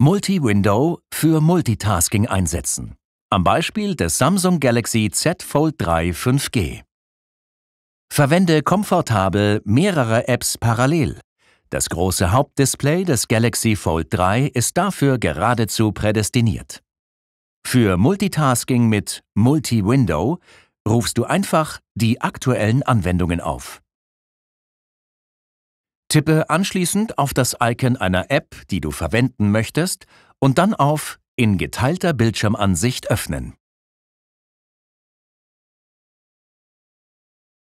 Multi-Window für Multitasking einsetzen. Am Beispiel des Samsung Galaxy Z Fold 3 5G. Verwende komfortabel mehrere Apps parallel. Das große Hauptdisplay des Galaxy Fold 3 ist dafür geradezu prädestiniert. Für Multitasking mit Multi-Window rufst du einfach die aktuellen Anwendungen auf. Tippe anschließend auf das Icon einer App, die du verwenden möchtest, und dann auf In geteilter Bildschirmansicht öffnen.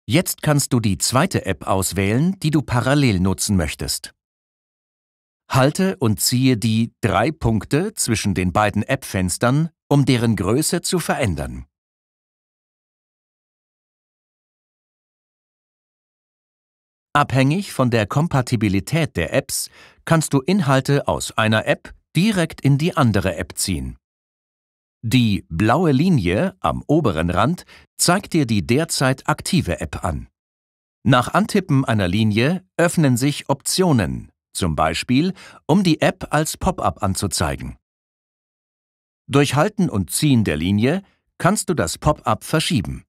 Jetzt kannst du die zweite App auswählen, die du parallel nutzen möchtest. Halte und ziehe die drei Punkte zwischen den beiden App-Fenstern, um deren Größe zu verändern. Abhängig von der Kompatibilität der Apps kannst du Inhalte aus einer App direkt in die andere App ziehen. Die blaue Linie am oberen Rand zeigt dir die derzeit aktive App an. Nach Antippen einer Linie öffnen sich Optionen, zum Beispiel um die App als Pop-up anzuzeigen. Durch Halten und Ziehen der Linie kannst du das Pop-up verschieben.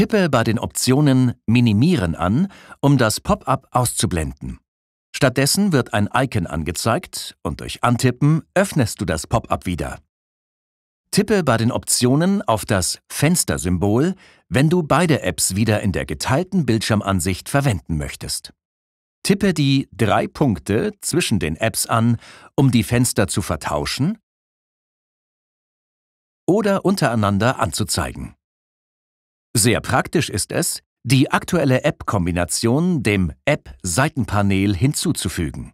Tippe bei den Optionen Minimieren an, um das Pop-up auszublenden. Stattdessen wird ein Icon angezeigt und durch Antippen öffnest du das Pop-up wieder. Tippe bei den Optionen auf das Fenstersymbol, wenn du beide Apps wieder in der geteilten Bildschirmansicht verwenden möchtest. Tippe die drei Punkte zwischen den Apps an, um die Fenster zu vertauschen oder untereinander anzuzeigen. Sehr praktisch ist es, die aktuelle App-Kombination dem App-Seitenpanel hinzuzufügen.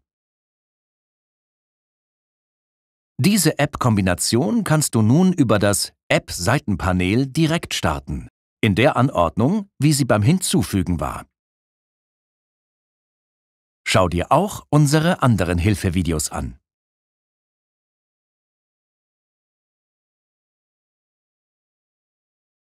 Diese App-Kombination kannst du nun über das App-Seitenpanel direkt starten, in der Anordnung, wie sie beim Hinzufügen war. Schau dir auch unsere anderen Hilfevideos an.